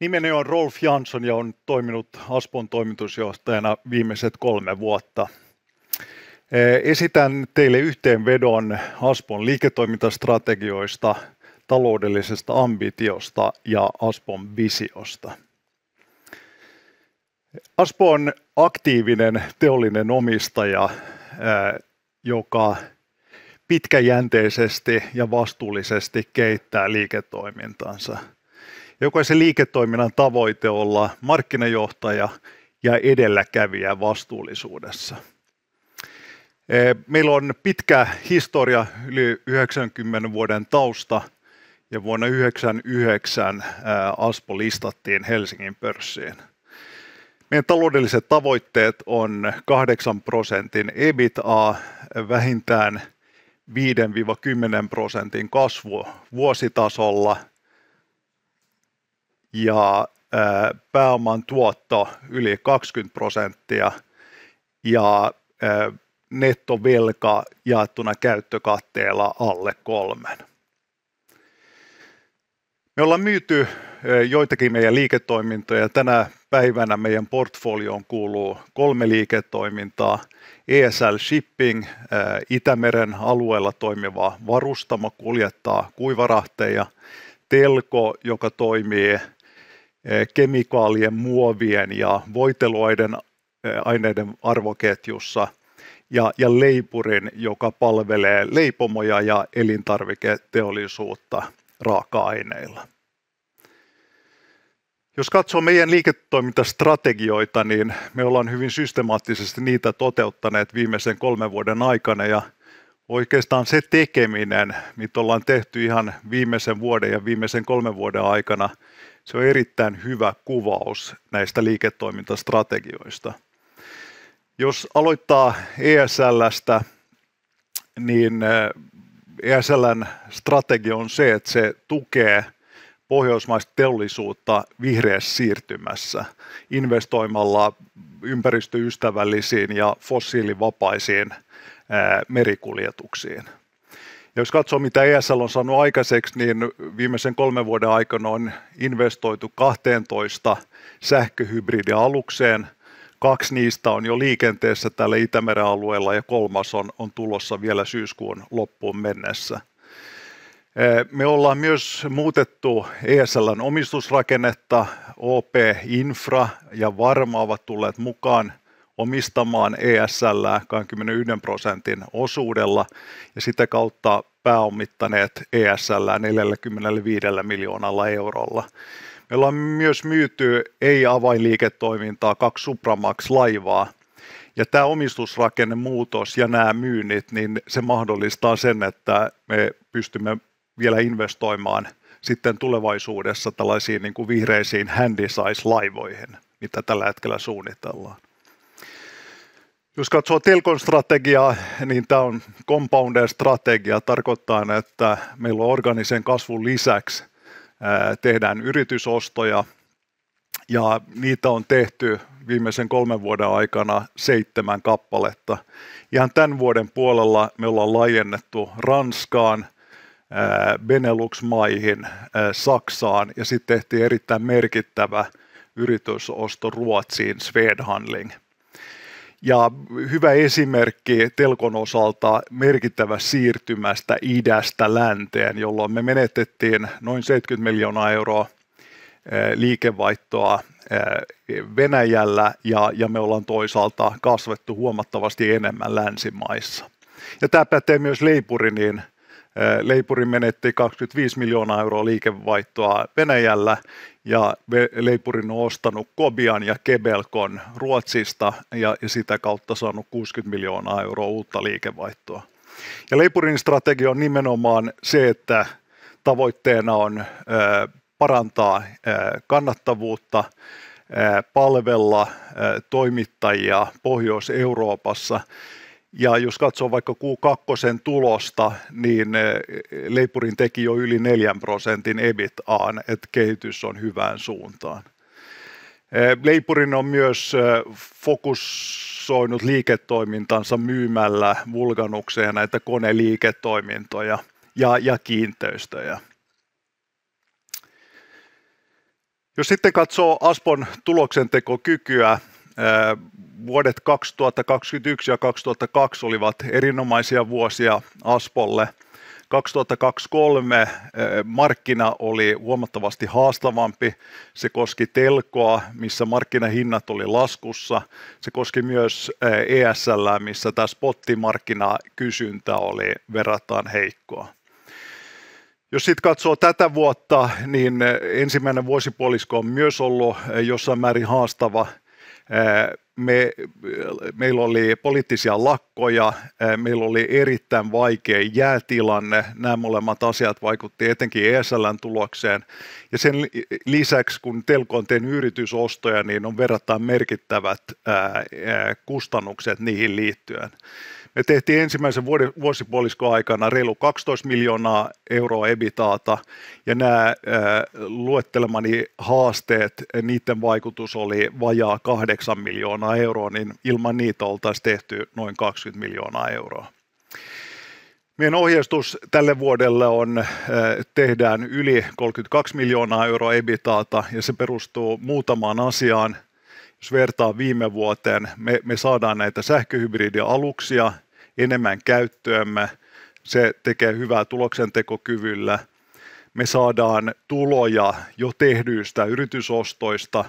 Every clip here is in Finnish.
Nimeni on Rolf Jansson ja on toiminut Aspon toimitusjohtajana viimeiset kolme vuotta. Eh, esitän teille yhteenvedon Aspon liiketoimintastrategioista, taloudellisesta ambitiosta ja Aspon visiosta. Aspo on aktiivinen teollinen omistaja, eh, joka pitkäjänteisesti ja vastuullisesti keittää liiketoimintansa – Jokaisen liiketoiminnan tavoite olla markkinajohtaja ja edelläkävijä vastuullisuudessa. E, meillä on pitkä historia, yli 90 vuoden tausta, ja vuonna 1999 Aspo listattiin Helsingin pörssiin. Meidän taloudelliset tavoitteet on 8 prosentin ebita vähintään 5-10 prosentin kasvu vuositasolla – ja pääoman tuotto yli 20 prosenttia ja nettovelka jaettuna käyttökatteella alle kolmen. Me ollaan myyty joitakin meidän liiketoimintoja. Tänä päivänä meidän portfolioon kuuluu kolme liiketoimintaa. ESL Shipping, Itämeren alueella toimiva varustamo kuljettaa kuivarahteja. Telko, joka toimii Eh, kemikaalien, muovien ja voiteluaiden eh, aineiden arvoketjussa ja, ja leipurin, joka palvelee leipomoja ja elintarviketeollisuutta raaka-aineilla. Jos katsoo meidän liiketoimintastrategioita, niin me ollaan hyvin systemaattisesti niitä toteuttaneet viimeisen kolmen vuoden aikana ja oikeastaan se tekeminen, mitä ollaan tehty ihan viimeisen vuoden ja viimeisen kolmen vuoden aikana, se on erittäin hyvä kuvaus näistä liiketoimintastrategioista. Jos aloittaa ESLstä, niin ESLn eh, e strategia on se, että se tukee pohjoismaista teollisuutta vihreässä siirtymässä investoimalla ympäristöystävällisiin ja fossiilivapaisiin eh, merikuljetuksiin – ja jos katsoo, mitä ESL on saanut aikaiseksi, niin viimeisen kolmen vuoden aikana on investoitu 12 sähköhybridialukseen. Kaksi niistä on jo liikenteessä täällä Itämeren alueella ja kolmas on, on tulossa vielä syyskuun loppuun mennessä. E, me ollaan myös muutettu ESLn omistusrakennetta, OP Infra ja Varma ovat tulleet mukaan omistamaan ESL 21 prosentin osuudella ja sitä kautta pääomittaneet ESL 45 miljoonalla eurolla. Meillä on myös myyty ei-avainliiketoimintaa kaksi Supramax-laivaa, ja tämä omistusrakennemuutos ja nämä myynnit, niin se mahdollistaa sen, että me pystymme vielä investoimaan sitten tulevaisuudessa tällaisiin niin kuin vihreisiin handysize-laivoihin, mitä tällä hetkellä suunnitellaan. Jos katsoo Telkon strategiaa, niin tämä on compounder strategia, tarkoittaa, että meillä on organisen kasvun lisäksi tehdään yritysostoja, ja niitä on tehty viimeisen kolmen vuoden aikana seitsemän kappaletta. Ihan tämän vuoden puolella me ollaan laajennettu Ranskaan, Benelux-maihin, Saksaan ja sitten tehtiin erittäin merkittävä yritysosto Ruotsiin, Swedhandling – ja hyvä esimerkki Telkon osalta merkittävä siirtymästä idästä länteen, jolloin me menetettiin noin 70 miljoonaa euroa eh, liikevaihtoa eh, Venäjällä ja, ja me ollaan toisaalta kasvettu huomattavasti enemmän länsimaissa. Ja tämä pätee myös leipuriniin Eh, leipuri menetti 25 miljoonaa euroa liikevaihtoa Venäjällä ja Leipurin on ostanut Kobian ja Kebelkon Ruotsista ja, sitä kautta saanut 60 miljoonaa euroa uutta liikevaihtoa. Ja Leipurin strategia on nimenomaan se, että tavoitteena on eh, parantaa eh, kannattavuutta, palvella toimittajia Pohjois-Euroopassa ja jos katsoo vaikka Q2 tulosta, niin eh, leipurin teki jo yli 4 prosentin EBITAan, että kehitys on hyvään suuntaan. Eh, leipurin on myös eh, fokussoinut liiketoimintansa myymällä vulganuksia näitä koneliiketoimintoja ja, ja kiinteistöjä. Jos sitten katsoo Aspon tuloksentekokykyä, Vuodet 2021 ja 2022 olivat erinomaisia vuosia Aspolle. 2023 eh, markkina oli huomattavasti haastavampi. Se koski telkoa, missä markkinahinnat oli laskussa. Se koski myös ESL, eh, e missä tämä spottimarkkinakysyntä oli verrattain heikkoa. Jos sitten katsoo tätä vuotta, niin eh, ensimmäinen vuosipuolisko on myös ollut jossain määrin haastava – me, meillä oli poliittisia lakkoja, meillä oli erittäin vaikea jäätilanne. Nämä molemmat asiat vaikutti etenkin ESLn tulokseen. Ja sen lisäksi, kun Telko on tehnyt yritysostoja, niin on verrattain merkittävät kustannukset niihin liittyen. Me tehtiin ensimmäisen vuosipuoliskon aikana reilu 12 miljoonaa euroa ebitaata ja nämä äh, luettelemani haasteet, niiden vaikutus oli vajaa 8 miljoonaa euroa, niin ilman niitä oltaisiin tehty noin 20 miljoonaa euroa. Meidän ohjeistus tälle vuodelle on, äh, tehdään yli 32 miljoonaa euroa ebitaata ja se perustuu muutamaan asiaan – jos vertaa viime vuoteen, me, me saadaan näitä sähköhybridialuksia enemmän käyttöömme, se tekee hyvää tuloksentekokyvyllä, me saadaan tuloja jo tehdyistä yritysostoista,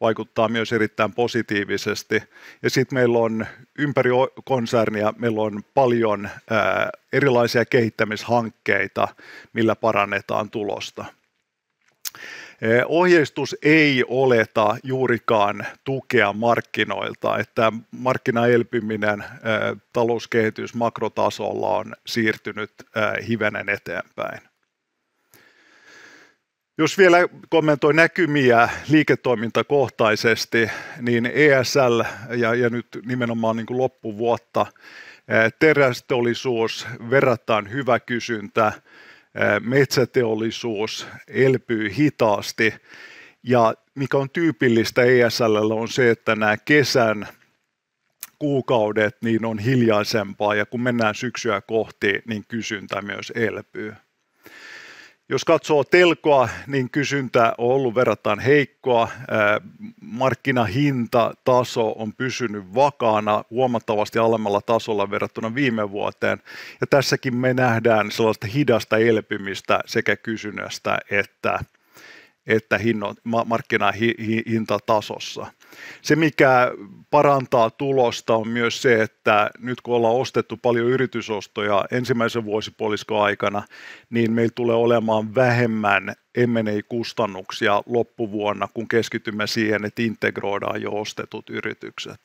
vaikuttaa myös erittäin positiivisesti. Ja sitten meillä on ympäri konsernia, meillä on paljon ää, erilaisia kehittämishankkeita, millä parannetaan tulosta. Eh, ohjeistus ei oleta juurikaan tukea markkinoilta, että markkinaelpyminen, eh, talouskehitys makrotasolla on siirtynyt eh, hivenen eteenpäin. Jos vielä kommentoi näkymiä liiketoimintakohtaisesti, niin ESL ja, ja nyt nimenomaan niin kuin loppuvuotta, terästeollisuus, verrattain hyvä kysyntä, metsäteollisuus elpyy hitaasti ja mikä on tyypillistä ESL on se, että nämä kesän kuukaudet niin on hiljaisempaa ja kun mennään syksyä kohti, niin kysyntä myös elpyy. Jos katsoo telkoa, niin kysyntä on ollut verrattain heikkoa. Markkinahintataso on pysynyt vakaana huomattavasti alemmalla tasolla verrattuna viime vuoteen. Ja tässäkin me nähdään sellaista hidasta elpymistä sekä kysynnästä että, että hinno, markkinahintatasossa. Se, mikä parantaa tulosta on myös se, että nyt kun ollaan ostettu paljon yritysostoja ensimmäisen vuosipuoliskon aikana, niin meillä tulee olemaan vähemmän M&A-kustannuksia loppuvuonna, kun keskitymme siihen, että integroidaan jo ostetut yritykset.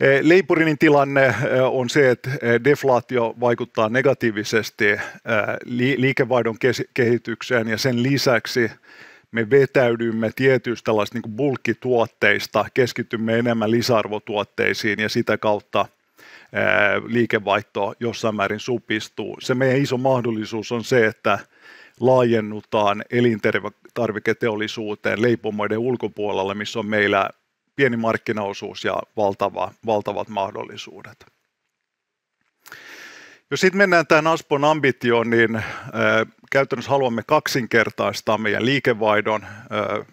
Eh, Leipurinin tilanne eh, on se, että eh, deflaatio vaikuttaa negatiivisesti liikevaihdon kehitykseen ja sen lisäksi me vetäydymme tietyistä tällaisista niin bulkkituotteista, keskitymme enemmän lisäarvotuotteisiin ja sitä kautta liikevaihto jossain määrin supistuu. Se meidän iso mahdollisuus on se, että laajennutaan elintarviketeollisuuteen leipomoiden ulkopuolelle, missä on meillä pieni markkinaosuus ja valtava, valtavat mahdollisuudet. Jos sitten mennään tähän Aspon ambitioon, niin äh, käytännössä haluamme kaksinkertaistaa meidän liikevaihdon äh,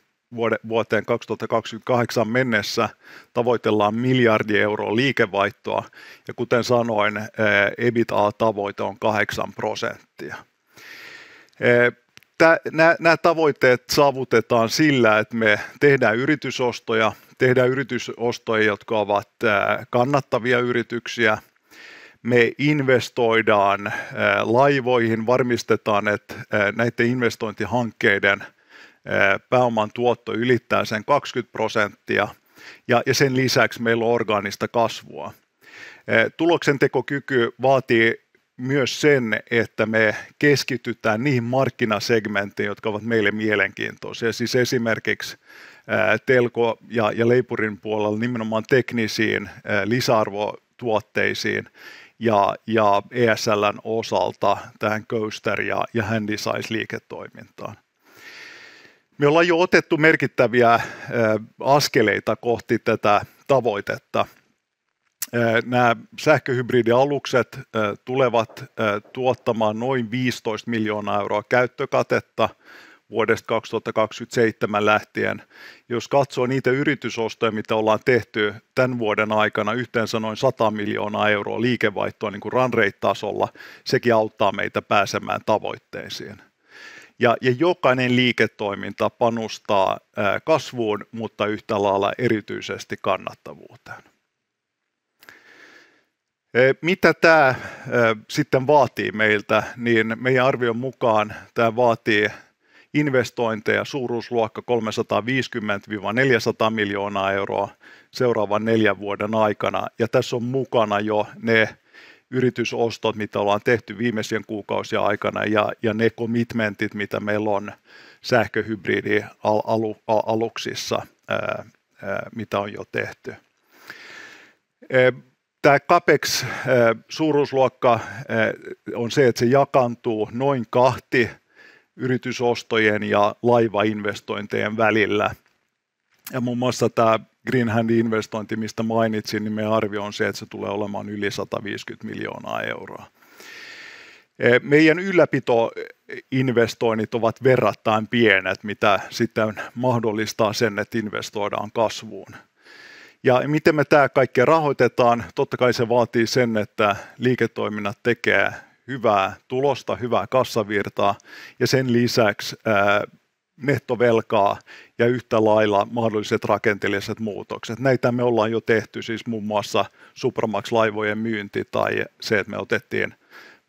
vuoteen 2028 mennessä tavoitellaan miljardi euroa liikevaihtoa ja kuten sanoin, äh, ebita tavoite on 8 prosenttia. Nämä tavoitteet saavutetaan sillä, että me tehdään yritysostoja, tehdään yritysostoja, jotka ovat kannattavia yrityksiä – me investoidaan äh, laivoihin, varmistetaan, että äh, näiden investointihankkeiden äh, pääoman tuotto ylittää sen 20 prosenttia ja sen lisäksi meillä on orgaanista kasvua. Tuloksentekokyky vaatii myös sen, että me keskitytään niihin markkinasegmentteihin, jotka ovat meille mielenkiintoisia. Siis esimerkiksi telko- ja, ja leipurin puolella nimenomaan teknisiin lisäarvotuotteisiin ja, ja ESLn osalta tähän Coaster ja, ja Handysize-liiketoimintaan. Me ollaan jo otettu merkittäviä askeleita kohti tätä tavoitetta. Nämä sähköhybridialukset tulevat tuottamaan noin 15 miljoonaa euroa käyttökatetta vuodesta 2027 lähtien. Jos katsoo niitä yritysostoja, mitä ollaan tehty tämän vuoden aikana, yhteensä noin 100 miljoonaa euroa liikevaihtoa niin run rate-tasolla, sekin auttaa meitä pääsemään tavoitteisiin. Ja, ja jokainen liiketoiminta panostaa kasvuun, mutta yhtä lailla erityisesti kannattavuuteen. E, mitä tämä sitten vaatii meiltä, niin meidän arvion mukaan tämä vaatii investointeja suuruusluokka 350-400 miljoonaa euroa seuraavan neljän vuoden aikana. Ja tässä on mukana jo ne yritysostot, mitä ollaan tehty viimeisen kuukausien aikana ja, ja ne commitmentit, mitä meillä on sähköhybridialuksissa, aluksissa mitä on jo tehty. Tämä CAPEX-suuruusluokka on se, että se jakantuu noin kahti – yritysostojen ja laivainvestointien välillä. Ja muun muassa tämä hand investointi, mistä mainitsin, niin meidän arvio on se, että se tulee olemaan yli 150 miljoonaa euroa. E, meidän ylläpitoinvestoinnit ovat verrattain pienet, mitä sitten mahdollistaa sen, että investoidaan kasvuun. Ja miten me tämä kaikki rahoitetaan? Totta kai se vaatii sen, että liiketoiminnat tekee hyvää tulosta, hyvää kassavirtaa ja sen lisäksi nettovelkaa ja yhtä lailla mahdolliset rakenteelliset muutokset. Näitä me ollaan jo tehty, siis muun muassa Supramax-laivojen myynti tai se, että me otettiin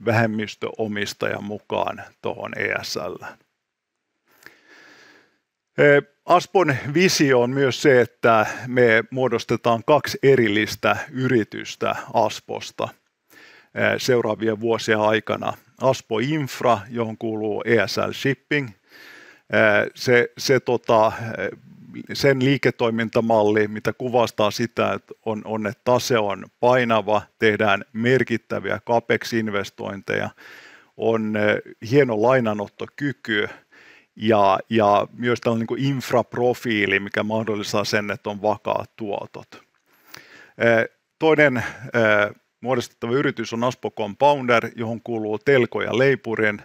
vähemmistöomistaja mukaan tuohon ESL. Aspon visio on myös se, että me muodostetaan kaksi erillistä yritystä Asposta – Eh, seuraavien vuosien aikana. Aspo Infra, johon kuuluu ESL Shipping, eh, se, se tota, eh, sen liiketoimintamalli, mitä kuvastaa sitä, että on, on että tase on painava, tehdään merkittäviä CAPEX-investointeja, on hieno lainanottokyky ja, ja myös tällainen niin kuin infraprofiili, mikä mahdollistaa sen, että on vakaat tuotot. Toinen Muodostettava yritys on Aspo Compounder, johon kuuluu Telko ja Leipurin.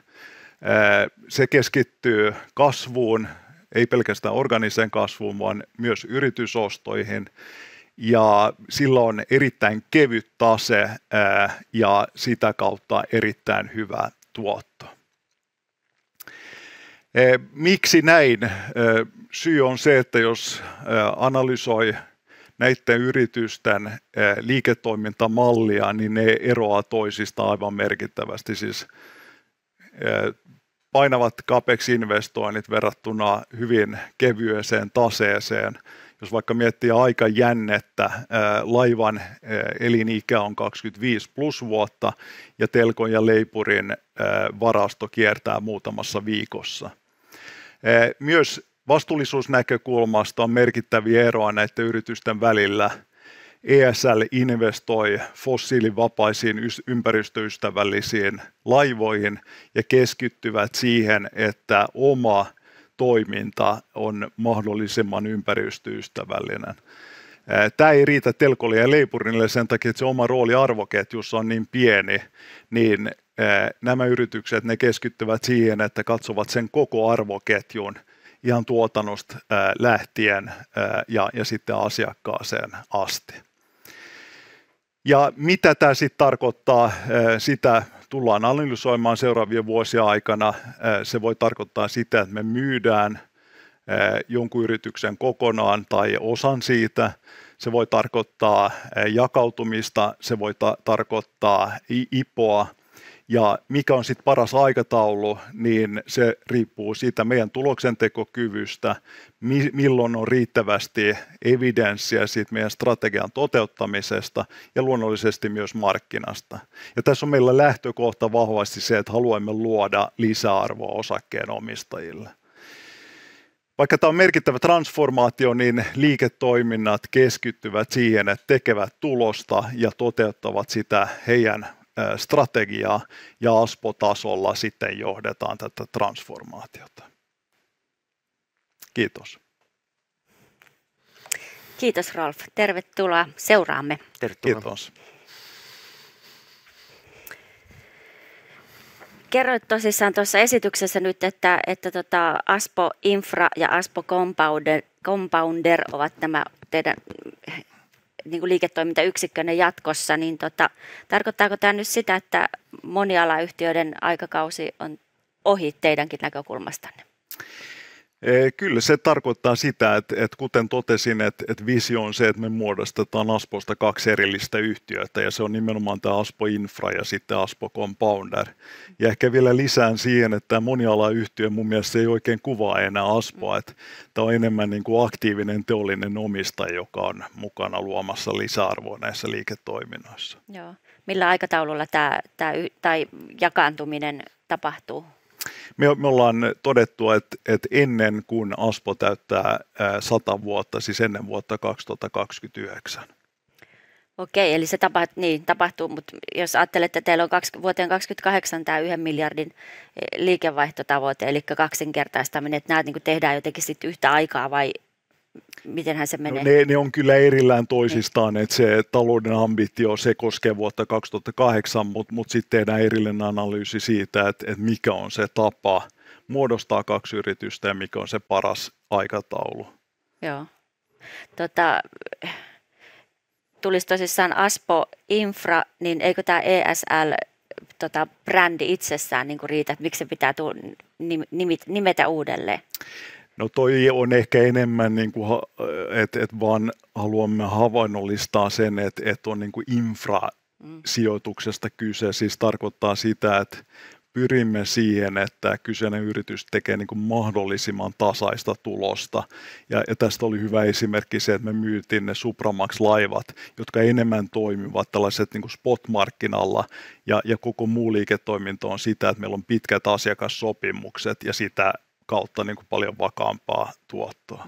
Se keskittyy kasvuun, ei pelkästään organiseen kasvuun, vaan myös yritysostoihin. Ja sillä on erittäin kevyt tase ja sitä kautta erittäin hyvä tuotto. Miksi näin? Syy on se, että jos analysoi näiden yritysten eh, liiketoimintamallia, niin ne eroaa toisista aivan merkittävästi. Siis eh, painavat CAPEX-investoinnit verrattuna hyvin kevyeseen taseeseen. Jos vaikka miettii aika jännettä, eh, laivan elinikä on 25 plus vuotta ja telkon ja leipurin varasto kiertää muutamassa viikossa. Myös vastuullisuusnäkökulmasta on merkittäviä eroa näiden yritysten välillä. ESL investoi fossiilivapaisiin ympäristöystävällisiin laivoihin ja keskittyvät siihen, että oma toiminta on mahdollisimman ympäristöystävällinen. Tämä ei riitä telkolle ja leipurille sen takia, että se oma rooli arvoketjussa on niin pieni, niin nämä yritykset ne keskittyvät siihen, että katsovat sen koko arvoketjun – ihan tuotannosta lähtien ja, ja sitten asiakkaaseen asti. Ja mitä tämä sitten tarkoittaa, sitä tullaan analysoimaan seuraavien vuosien aikana. Se voi tarkoittaa sitä, että me myydään jonkun yrityksen kokonaan tai osan siitä. Se voi tarkoittaa jakautumista, se voi ta- tarkoittaa ipoa – ja mikä on sitten paras aikataulu, niin se riippuu siitä meidän tuloksentekokyvystä, mi- milloin on riittävästi evidenssiä siitä meidän strategian toteuttamisesta ja luonnollisesti myös markkinasta. Ja tässä on meillä lähtökohta vahvasti se, että haluamme luoda lisäarvoa osakkeenomistajille. Vaikka tämä on merkittävä transformaatio, niin liiketoiminnat keskittyvät siihen, että tekevät tulosta ja toteuttavat sitä heidän strategiaa ja ASPO-tasolla sitten johdetaan tätä transformaatiota. Kiitos. Kiitos Rolf. Tervetuloa seuraamme. Tervetuloa. Kiitos. kerroit tosissaan tuossa esityksessä nyt, että, että tota Aspo Infra ja Aspo Compounder, Compounder ovat nämä teidän niin kuin liiketoimintayksikkönne jatkossa, niin tota, tarkoittaako tämä nyt sitä, että monialayhtiöiden aikakausi on ohi teidänkin näkökulmastanne? Eh, kyllä se tarkoittaa sitä, että, että kuten totesin, että, että visio on se, että me muodostetaan Asposta kaksi erillistä yhtiötä ja se on nimenomaan tämä Aspo Infra ja sitten Aspo Compounder. Ja ehkä vielä lisään siihen, että tämä monialayhtiö mun mielestä ei oikein kuvaa enää Aspoa, että tämä on enemmän niin kuin aktiivinen teollinen omistaja, joka on mukana luomassa lisäarvoa näissä liiketoiminnoissa. Joo. Millä aikataululla tämä, tämä tai jakaantuminen tapahtuu? me, me ollaan todettu, että, että ennen kuin Aspo täyttää 100 vuotta, siis ennen vuotta 2029. Okei, eli se tapahtuu, niin, tapahtuu, mutta jos ajattelette, että teillä on kaksi, vuoteen 28 tämä yhden miljardin eh, liikevaihtotavoite, eli kaksinkertaistaminen, että nämä niin kuin tehdään jotenkin sit yhtä aikaa vai mitenhän se no menee? No ne, ne on kyllä erillään toisistaan, niin. että se talouden ambitio, se koskee vuotta 2008, mutta mut sitten tehdään erillinen analyysi siitä, että, et mikä on se tapa muodostaa kaksi yritystä ja mikä on se paras aikataulu. Joo. Tota, tulisi tosissaan Aspo Infra, niin eikö tämä ESL tota, brändi itsessään niin riitä, miksi se pitää tu- nim- nimetä uudelleen? No toi on ehkä enemmän, niin kuin, että et vaan haluamme havainnollistaa sen, että et on niin kuin infrasijoituksesta kyse. Siis tarkoittaa sitä, että pyrimme siihen, että kyseinen yritys tekee niin kuin mahdollisimman tasaista tulosta. Ja, ja tästä oli hyvä esimerkki se, että me myytiin ne Supramax-laivat, jotka enemmän toimivat tällaiset niin kuin spot-markkinalla, ja, ja koko muu liiketoiminta on sitä, että meillä on pitkät asiakassopimukset ja sitä kautta niin kuin paljon vakaampaa tuottoa.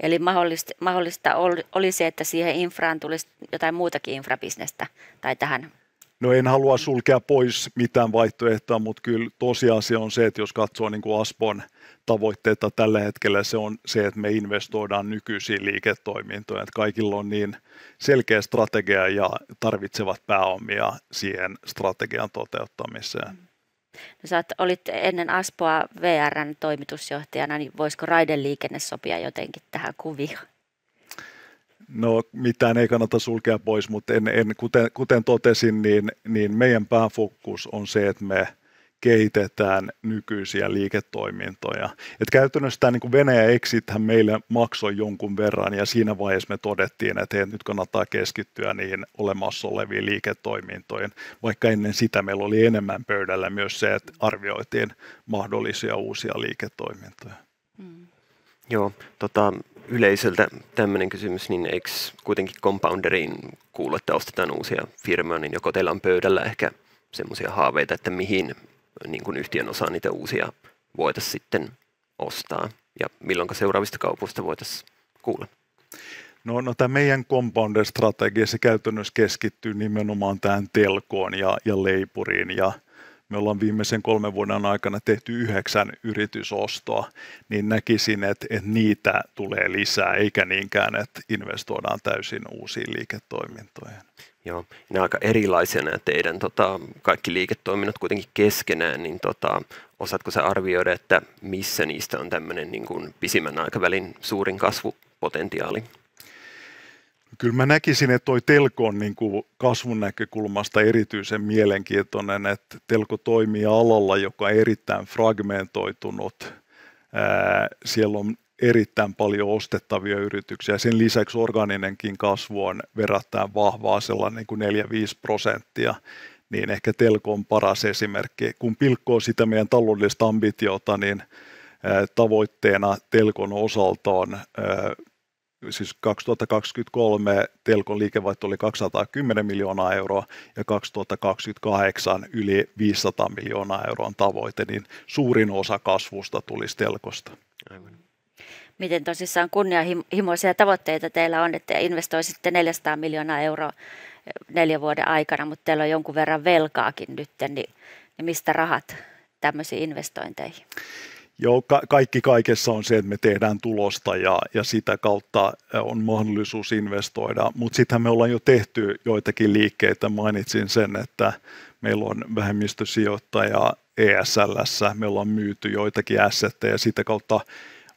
Eli mahdollista, mahdollista olisi, että siihen infraan tulisi jotain muutakin infrabisnestä tai tähän No en halua sulkea pois mitään vaihtoehtoa, mutta kyllä tosiasia on se, että jos katsoo niin kuin Aspon tavoitteita tällä hetkellä, se on se, että me investoidaan nykyisiin liiketoimintoihin, että kaikilla on niin selkeä strategia ja tarvitsevat pääomia siihen strategian toteuttamiseen. No sä olit ennen Aspoa VRn toimitusjohtajana, niin voisiko raideliikenne sopia jotenkin tähän kuvioon? No mitään ei kannata sulkea pois, mutta en, en, kuten, kuten totesin, niin, niin meidän pääfokus on se, että me – kehitetään nykyisiä liiketoimintoja. Et käytännössä tämä niin Venäjä exit meille maksoi jonkun verran ja siinä vaiheessa me todettiin, että hei, nyt kannattaa keskittyä niihin olemassa oleviin liiketoimintoihin, vaikka ennen sitä meillä oli enemmän pöydällä myös se, että arvioitiin mahdollisia uusia liiketoimintoja. Mm. Joo, tota, yleisöltä tämmöinen kysymys, niin eikö kuitenkin Compounderiin kuulu, että ostetaan uusia firmoja, niin joko teillä on pöydällä ehkä semmoisia haaveita, että mihin niin kuin yhtiön osaa niitä uusia voitaisiin sitten ostaa ja milloin seuraavista kaupoista voitaisiin kuulla? No, no tämä meidän compounder-strategia, se käytännössä keskittyy nimenomaan tähän telkoon ja, ja leipuriin ja me ollaan viimeisen kolmen vuoden aikana tehty yhdeksän yritysostoa, niin näkisin, että, että niitä tulee lisää, eikä niinkään, että investoidaan täysin uusiin liiketoimintoihin. Joo, ne aika erilaisia nämä teidän tota, kaikki liiketoiminnot kuitenkin keskenään, niin tota, osaatko sä arvioida, että missä niistä on tämmöinen niin kuin pisimmän aikavälin suurin kasvupotentiaali? Kyllä mä näkisin, että toi telko on niin kuin kasvun näkökulmasta erityisen mielenkiintoinen, että telko toimii alalla, joka on erittäin fragmentoitunut. siellä on erittäin paljon ostettavia yrityksiä. Sen lisäksi organinenkin kasvu on verrattain vahvaa, sellainen niin kuin 4-5 prosenttia. Niin ehkä Telko on paras esimerkki. Kun pilkkoo sitä meidän taloudellista ambitiota, niin tavoitteena Telkon osalta on siis 2023 Telkon liikevaihto oli 210 miljoonaa euroa ja 2028 yli 500 miljoonaa euroa tavoite, niin suurin osa kasvusta tulisi Telkosta. Aivan miten tosissaan kunnianhimoisia tavoitteita teillä on, että investoisitte 400 miljoonaa euroa eh, neljän vuoden aikana, mutta teillä on jonkun verran velkaakin nyt, niin, niin mistä rahat tämmöisiin investointeihin? Joo, ka- kaikki kaikessa on se, että me tehdään tulosta ja, ja sitä kautta eh, on mahdollisuus investoida, mutta sittenhän me ollaan jo tehty joitakin liikkeitä. Mainitsin sen, että meillä on vähemmistösijoittaja ESLssä, me ollaan myyty joitakin assetteja ja sitä kautta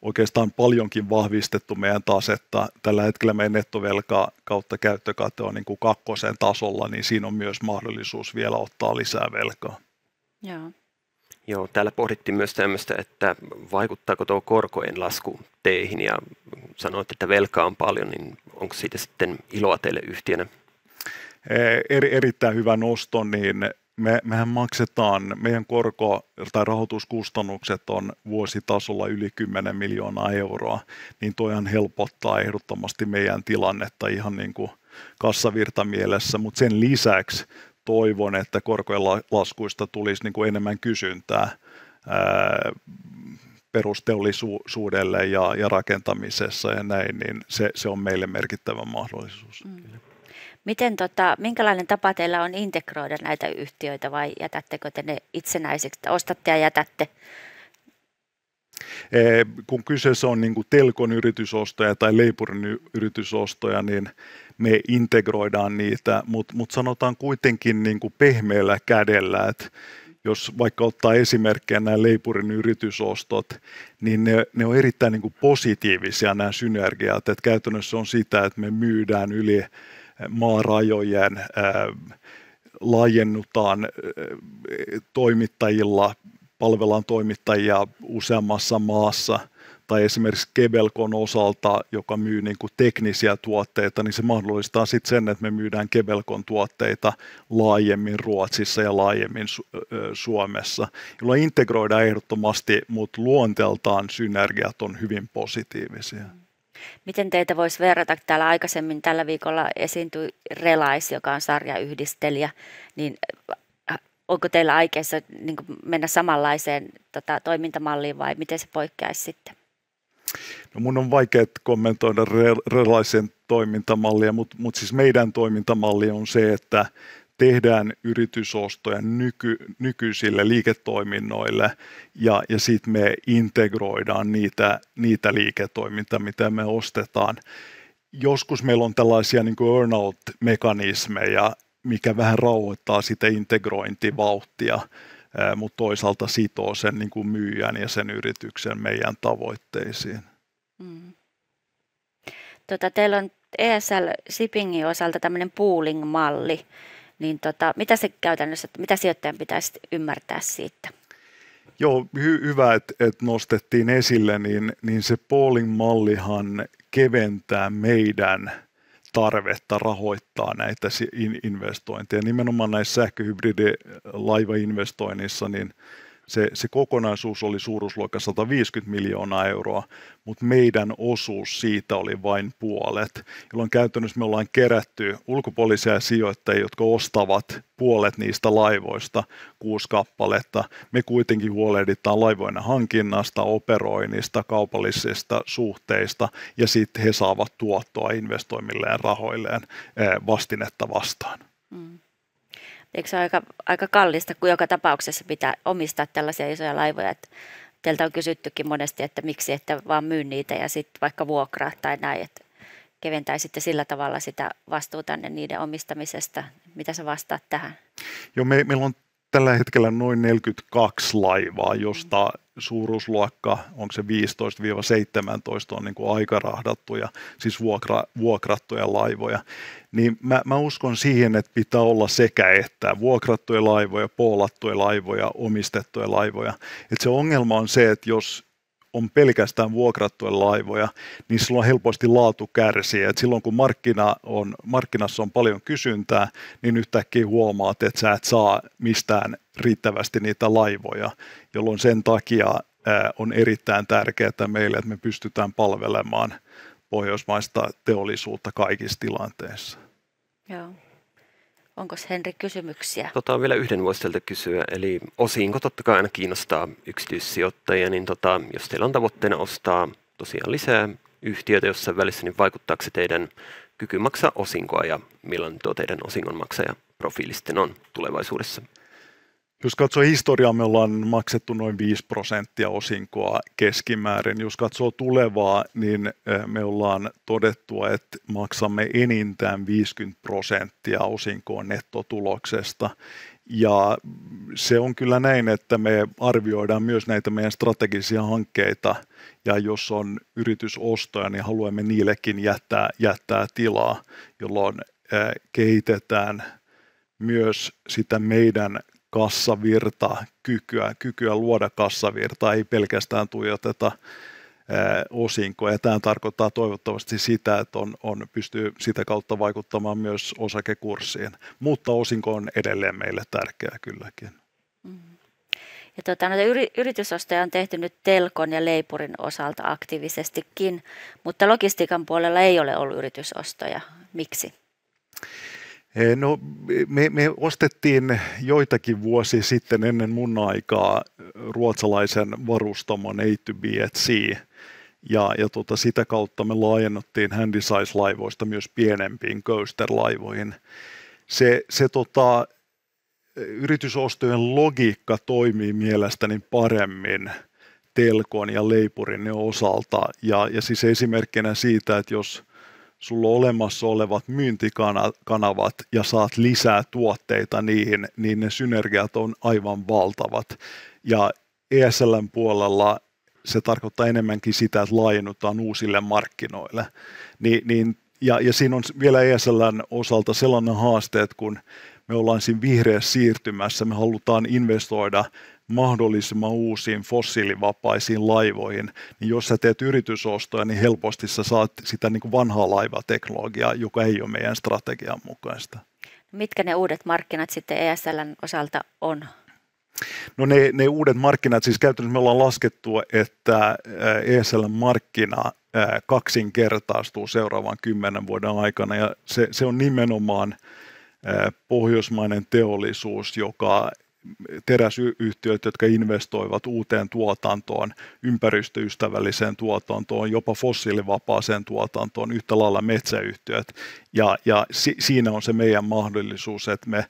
oikeastaan paljonkin vahvistettu meidän tasetta. Tällä hetkellä meidän nettovelka kautta käyttökate on niin kuin kakkosen tasolla, niin siinä on myös mahdollisuus vielä ottaa lisää velkaa. Joo. Joo, täällä pohdittiin myös tämmöistä, että vaikuttaako tuo korkojen lasku teihin ja sanoit, että velkaa on paljon, niin onko siitä sitten iloa teille yhtiönä? Eri, erittäin hyvä nosto, niin me, mehän maksetaan, meidän korko- tai rahoituskustannukset on vuositasolla yli 10 miljoonaa euroa, niin toihan helpottaa ehdottomasti meidän tilannetta ihan niin kuin kassavirtamielessä, mutta sen lisäksi toivon, että korkojen laskuista tulisi niin kuin enemmän kysyntää ää, perusteollisuudelle ja, ja rakentamisessa ja näin, niin se, se on meille merkittävä mahdollisuus. Mm. Miten tota, minkälainen tapa teillä on integroida näitä yhtiöitä vai jätättekö te ne itsenäisiksi, ostatte ja jätätte? Kun kyseessä on niin Telkon yritysostoja tai Leipurin yritysostoja, niin me integroidaan niitä, mutta mut sanotaan kuitenkin niin pehmeällä kädellä, että jos vaikka ottaa esimerkkejä nämä leipurin yritysostot, niin ne, ne on erittäin niin kuin positiivisia nämä synergiat. Että käytännössä on sitä, että me myydään yli maarajojen, ähm, laajennutaan äh, toimittajilla, palvellaan toimittajia useammassa maassa – tai esimerkiksi Kebelkon osalta, joka myy niin kuin teknisiä tuotteita, niin se mahdollistaa sitten sen, että me myydään Kebelkon tuotteita laajemmin Ruotsissa ja laajemmin äh, Suomessa, jolla integroidaan ehdottomasti, mutta luonteeltaan synergiat on hyvin positiivisia. Miten teitä voisi verrata? Täällä aikaisemmin tällä viikolla esiintyi Relais, joka on sarjayhdistelijä, niin äh, onko teillä aikeissa niin mennä samanlaiseen tota, toimintamalliin vai miten se poikkeaisi sitten? No mun on vaikea kommentoida Relaisen toimintamallia, mutta mut siis meidän toimintamalli on se, että tehdään yritysostoja nyky, nykyisille liiketoiminnoille ja, ja sitten me integroidaan niitä, niitä liiketoiminta, mitä me ostetaan. Joskus meillä on tällaisia niin earnout-mekanismeja, mikä vähän rauhoittaa sitä integrointivauhtia, mutta toisaalta sitoo sen niin kuin myyjän ja sen yrityksen meidän tavoitteisiin. Mm. Tota, teillä on ESL Shippingin osalta tämmöinen pooling-malli niin tota, mitä se käytännössä, mitä sijoittajan pitäisi ymmärtää siitä? Joo, hy- hyvä, että et nostettiin esille, niin, niin se polling-mallihan keventää meidän tarvetta rahoittaa näitä investointeja. Nimenomaan näissä sähköhybridilaivainvestoinnissa, niin se, se kokonaisuus oli suuruusluokka 150 miljoonaa euroa, mutta meidän osuus siitä oli vain puolet, jolloin käytännössä me ollaan kerätty ulkopuolisia sijoittajia, jotka ostavat puolet niistä laivoista, kuusi kappaletta. Me kuitenkin huolehditaan laivoina hankinnasta, operoinnista, kaupallisista suhteista ja sitten he saavat tuottoa investoimilleen rahoilleen eh, vastinetta vastaan. Mm eikö se ole aika, aika kallista, kun joka tapauksessa pitää omistaa tällaisia isoja laivoja, että teiltä on kysyttykin monesti, että miksi että vaan myy niitä ja sitten vaikka vuokraa tai näin, että keventäisitte sillä tavalla sitä vastuuta niiden omistamisesta. Mitä sä vastaat tähän? Joo, me, meillä on tällä hetkellä noin 42 laivaa, josta suuruusluokka, onko se 15-17 on niin kuin aikarahdattuja, siis vuokra, vuokrattuja laivoja, niin mä, mä uskon siihen, että pitää olla sekä että vuokrattuja laivoja, poolattuja laivoja, omistettuja laivoja. Et se ongelma on se, että jos on pelkästään vuokrattuja laivoja, niin silloin helposti laatu kärsii. Et silloin kun markkina on, markkinassa on paljon kysyntää, niin yhtäkkiä huomaat, että sä et saa mistään riittävästi niitä laivoja, jolloin sen takia on erittäin tärkeää meille, että me pystytään palvelemaan pohjoismaista teollisuutta kaikissa tilanteissa. Joo. Onko Henri kysymyksiä? Tota, vielä yhden voisi teiltä kysyä. Eli osinko totta kai aina kiinnostaa yksityissijoittajia, niin tota, jos teillä on tavoitteena ostaa tosiaan lisää yhtiöitä jossain välissä, niin vaikuttaako se teidän kyky maksaa osinkoa ja milloin tuo teidän osingonmaksaja profiili sitten on tulevaisuudessa? Jos katsoo historiaa, me ollaan maksettu noin 5 prosenttia osinkoa keskimäärin. Jos katsoo tulevaa, niin eh, me ollaan todettu, että maksamme enintään 50 prosenttia osinkoa nettotuloksesta. Ja se on kyllä näin, että me arvioidaan myös näitä meidän strategisia hankkeita, ja jos on yritysostoja, niin haluamme niillekin jättää, jättää tilaa, jolloin eh, kehitetään myös sitä meidän kassavirtaa, kykyä, kykyä luoda kassavirtaa, ei pelkästään tuijoteta osinkoja. Tämä tarkoittaa toivottavasti sitä, että on, on pystyy sitä kautta vaikuttamaan myös osakekurssiin, mutta osinko on edelleen meille tärkeää kylläkin. Mm-hmm. Ja tuota, noita yritysostoja on tehty nyt Telkon ja Leipurin osalta aktiivisestikin, mutta logistiikan puolella ei ole ollut yritysostoja. Miksi? No, me, me ostettiin joitakin vuosia sitten ennen mun aikaa ruotsalaisen varustamon a 2 ja, ja tota, sitä kautta me laajennuttiin handysize-laivoista myös pienempiin coaster-laivoihin. Se, se tota, yritysostojen logiikka toimii mielestäni paremmin Telkon ja Leipurin osalta, ja, ja siis esimerkkinä siitä, että jos – sulla on olemassa olevat myyntikanavat ja saat lisää tuotteita niihin, niin ne synergiat on aivan valtavat. Ja ESLn puolella se tarkoittaa enemmänkin sitä, että laajennutaan uusille markkinoille. Ni, niin, ja, ja siinä on vielä ESLn osalta sellainen haaste, että kun me ollaan siinä vihreässä siirtymässä, me halutaan investoida mahdollisimman uusiin fossiilivapaisiin laivoihin, niin jos sä teet yritysostoja, niin helposti sä saat sitä niin kuin vanhaa laivateknologiaa, joka ei ole meidän strategian mukaista. Mitkä ne uudet markkinat sitten ESLn osalta on? No ne, ne uudet markkinat, siis käytännössä me ollaan laskettu, että ESLn markkina kaksinkertaistuu seuraavan kymmenen vuoden aikana ja se, se on nimenomaan pohjoismainen teollisuus, joka teräsyhtiöt, jotka investoivat uuteen tuotantoon, ympäristöystävälliseen tuotantoon, jopa fossiilivapaaseen tuotantoon, yhtä lailla metsäyhtiöt. Ja, ja si, siinä on se meidän mahdollisuus, että me,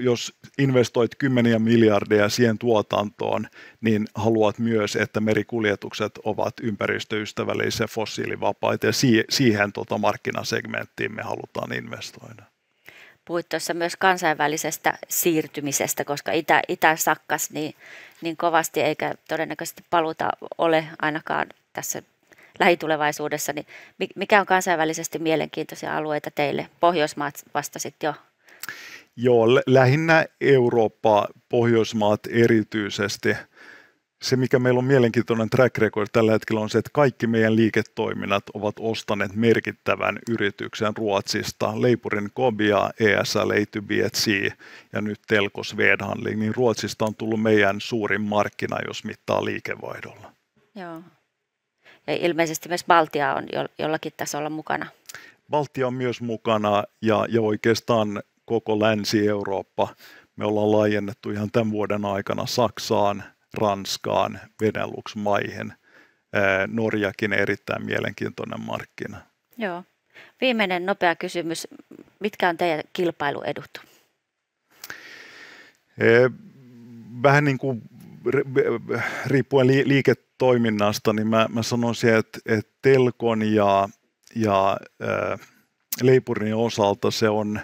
jos investoit kymmeniä miljardeja siihen tuotantoon, niin haluat myös, että merikuljetukset ovat ympäristöystävällisiä fossiilivapaita ja siihen, siihen tota markkinasegmenttiin me halutaan investoida puhuit tuossa myös kansainvälisestä siirtymisestä, koska itä, itä sakkas niin, niin kovasti eikä todennäköisesti paluta ole ainakaan tässä lähitulevaisuudessa. Niin mikä on kansainvälisesti mielenkiintoisia alueita teille? Pohjoismaat vastasit jo. Joo, lähinnä Eurooppa, Pohjoismaat erityisesti – se, mikä meillä on mielenkiintoinen track record tällä hetkellä on se, että kaikki meidän liiketoiminnat ovat ostaneet merkittävän yrityksen Ruotsista, Leipurin Kobia, ESL, A2BHC ja nyt Telkos Vedhandling, niin Ruotsista on tullut meidän suurin markkina, jos mittaa liikevaihdolla. Joo. Ja ilmeisesti myös Baltia on jollakin tasolla mukana. Baltia on myös mukana ja, ja oikeastaan koko Länsi-Eurooppa. Me ollaan laajennettu ihan tämän vuoden aikana Saksaan, Ranskaan, Benelux-maihin. Äh, Norjakin erittäin mielenkiintoinen markkina. Joo. Viimeinen nopea kysymys. Mitkä on teidän kilpailuedut? Äh, vähän niin kuin riippuen liiketoiminnasta, niin mä, mä sanoisin, että, että Telkon ja, ja äh, Leipurin osalta se on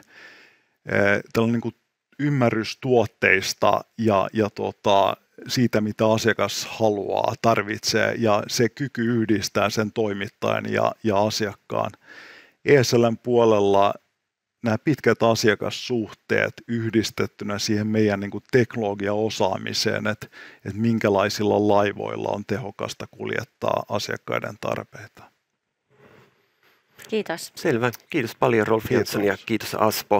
tällainen niin kuin ymmärrys tuotteista ja, ja tota, siitä, mitä asiakas haluaa, tarvitsee ja se kyky yhdistää sen toimittajan ja, ja asiakkaan. ESLn puolella nämä pitkät asiakassuhteet yhdistettynä siihen meidän niin kuin teknologiaosaamiseen, että, että minkälaisilla laivoilla on tehokasta kuljettaa asiakkaiden tarpeita. Kiitos. Selvä. Kiitos paljon Rolf Jansson ja kiitos Aspo.